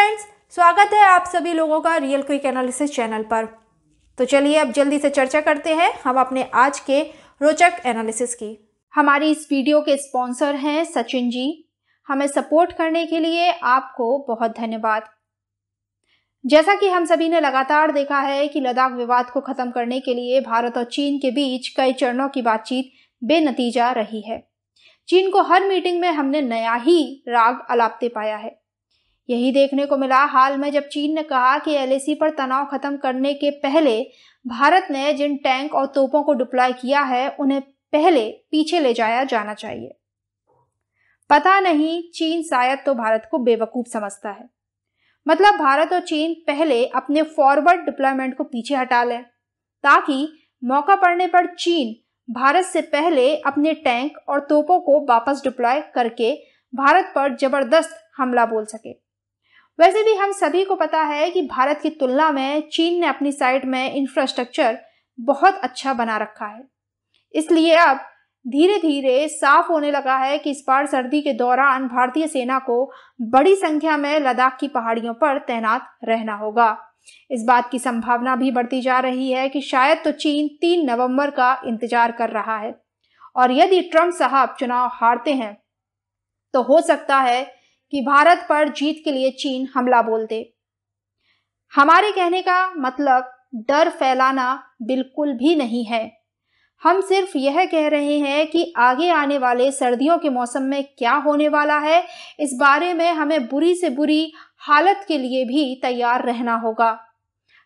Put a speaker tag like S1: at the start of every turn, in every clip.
S1: friends स्वागत है आप सभी लोगों का रियल क्विक एनालिसिस चैनल पर तो चलिए अब जल्दी से चर्चा करते हैं हम अपने आज के रोचक एनालिसिस की हमारी इस वीडियो के स्पॉन्सर हैं सचिन जी हमें सपोर्ट करने के लिए आपको बहुत धन्यवाद जैसा कि हम सभी ने लगातार देखा है कि लद्दाख विवाद को खत्म करने के लिए भारत और चीन के बीच कई चरणों की बातचीत बेनतीजा रही है चीन को हर मीटिंग में हमने नया ही राग अलापते पाया है यही देखने को मिला हाल में जब चीन ने कहा कि एलएसी पर तनाव खत्म करने के पहले भारत ने जिन टैंक और तोपों को डिप्लॉय किया है उन्हें पहले पीछे ले जाया जाना चाहिए पता नहीं चीन शायद तो भारत को बेवकूफ समझता है मतलब भारत और चीन पहले अपने फॉरवर्ड डिप्लॉयमेंट को पीछे हटा लें ताकि मौका पड़ने पर चीन भारत से पहले अपने टैंक और तोपों को वापस डिप्लॉय करके भारत पर जबरदस्त हमला बोल सके वैसे भी हम सभी को पता है कि भारत की तुलना में चीन ने अपनी साइड में इंफ्रास्ट्रक्चर बहुत अच्छा बना रखा है इसलिए अब धीरे धीरे साफ होने लगा है कि इस बार सर्दी के दौरान भारतीय सेना को बड़ी संख्या में लद्दाख की पहाड़ियों पर तैनात रहना होगा इस बात की संभावना भी बढ़ती जा रही है कि शायद तो चीन तीन नवंबर का इंतजार कर रहा है और यदि ट्रंप साहब चुनाव हारते हैं तो हो सकता है कि भारत पर जीत के लिए चीन हमला बोल दे हमारे कहने का मतलब डर फैलाना बिल्कुल भी नहीं है हम सिर्फ यह कह रहे हैं कि आगे आने वाले सर्दियों के मौसम में क्या होने वाला है इस बारे में हमें बुरी से बुरी हालत के लिए भी तैयार रहना होगा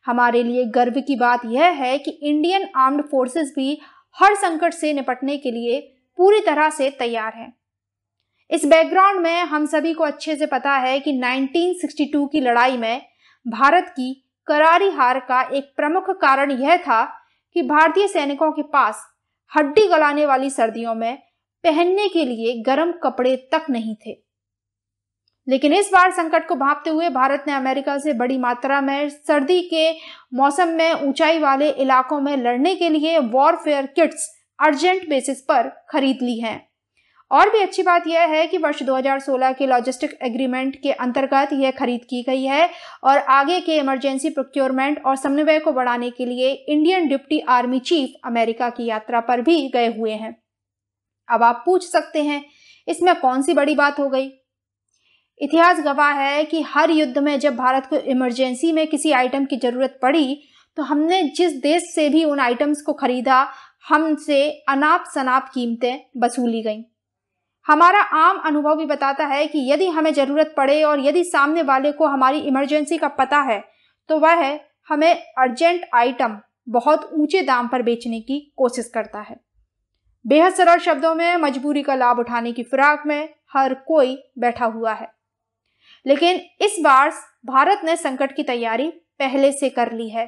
S1: हमारे लिए गर्व की बात यह है कि इंडियन आर्म्ड फोर्सेस भी हर संकट से निपटने के लिए पूरी तरह से तैयार हैं इस बैकग्राउंड में हम सभी को अच्छे से पता है कि 1962 की लड़ाई में भारत की करारी हार का एक प्रमुख कारण यह था कि भारतीय सैनिकों के पास हड्डी गलाने वाली सर्दियों में पहनने के लिए गर्म कपड़े तक नहीं थे लेकिन इस बार संकट को भांपते हुए भारत ने अमेरिका से बड़ी मात्रा में सर्दी के मौसम में ऊंचाई वाले इलाकों में लड़ने के लिए वॉरफेयर किट्स अर्जेंट बेसिस पर खरीद ली हैं और भी अच्छी बात यह है कि वर्ष 2016 के लॉजिस्टिक एग्रीमेंट के अंतर्गत यह खरीद की गई है और आगे के इमरजेंसी प्रोक्योरमेंट और समन्वय को बढ़ाने के लिए Indian deputy army chief America की यात्रा पर भी गए हुए हैं अब आप पूछ सकते हैं इसमें कौन सी बड़ी बात हो गई इतिहास गवाह है कि हर युद्ध में जब भारत को इमरजेंसी में किसी आइटम की ज़रूरत पड़ी तो हमने जिस देश से भी उन आइटम्स को खरीदा हमसे अनाप शनाप कीमतें वसूली गईं हमारा आम अनुभव भी बताता है कि यदि हमें ज़रूरत पड़े और यदि सामने वाले को हमारी इमरजेंसी का पता है तो वह हमें अर्जेंट आइटम बहुत ऊंचे दाम पर बेचने की कोशिश करता है बेहद सरल शब्दों में मजबूरी का लाभ उठाने की फिराक में हर कोई बैठा हुआ है लेकिन इस बार भारत ने संकट की तैयारी पहले से कर ली है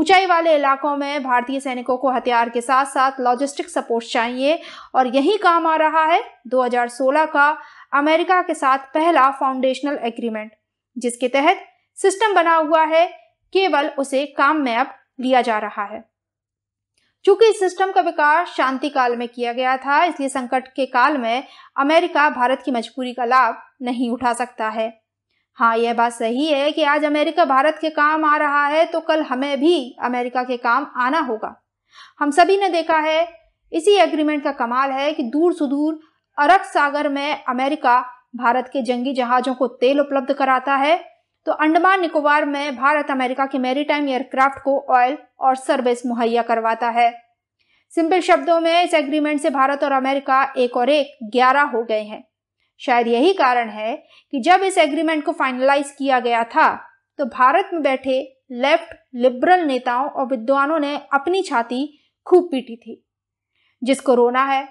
S1: ऊंचाई वाले इलाकों में भारतीय सैनिकों को हथियार के साथ साथ लॉजिस्टिक सपोर्ट चाहिए और यही काम आ रहा है 2016 का अमेरिका के साथ पहला फाउंडेशनल एग्रीमेंट जिसके तहत सिस्टम बना हुआ है केवल उसे काम में अब लिया जा रहा है चूंकि इस सिस्टम का विकास शांति काल में किया गया था इसलिए संकट के काल में अमेरिका भारत की मजबूरी का लाभ नहीं उठा सकता है हाँ यह बात सही है कि आज अमेरिका भारत के काम आ रहा है तो कल हमें भी अमेरिका के काम आना होगा हम सभी ने देखा है इसी एग्रीमेंट का कमाल है कि दूर सुदूर अरब सागर में अमेरिका भारत के जंगी जहाज़ों को तेल उपलब्ध कराता है तो अंडमान निकोबार में भारत अमेरिका के मेरीटाइम एयरक्राफ्ट को ऑयल और सर्विस मुहैया करवाता है सिंपल शब्दों में इस एग्रीमेंट से भारत और अमेरिका एक और एक ग्यारह हो गए हैं शायद यही कारण है कि जब इस एग्रीमेंट को फाइनलाइज किया गया था तो भारत में बैठे लेफ्ट लिबरल नेताओं और विद्वानों ने अपनी छाती खूब पीटी थी जिसको रोना है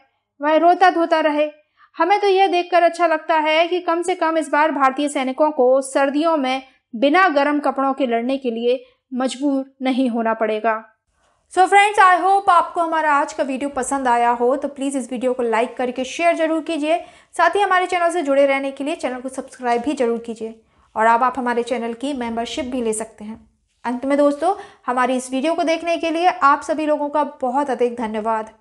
S1: वह रोता धोता रहे हमें तो यह देखकर अच्छा लगता है कि कम से कम इस बार भारतीय सैनिकों को सर्दियों में बिना गर्म कपड़ों के लड़ने के लिए मजबूर नहीं होना पड़ेगा सो फ्रेंड्स आई होप आपको हमारा आज का वीडियो पसंद आया हो तो प्लीज़ इस वीडियो को लाइक करके शेयर जरूर कीजिए साथ ही हमारे चैनल से जुड़े रहने के लिए चैनल को सब्सक्राइब भी जरूर कीजिए और अब आप हमारे चैनल की मेंबरशिप भी ले सकते हैं अंत में दोस्तों हमारी इस वीडियो को देखने के लिए आप सभी लोगों का बहुत अधिक धन्यवाद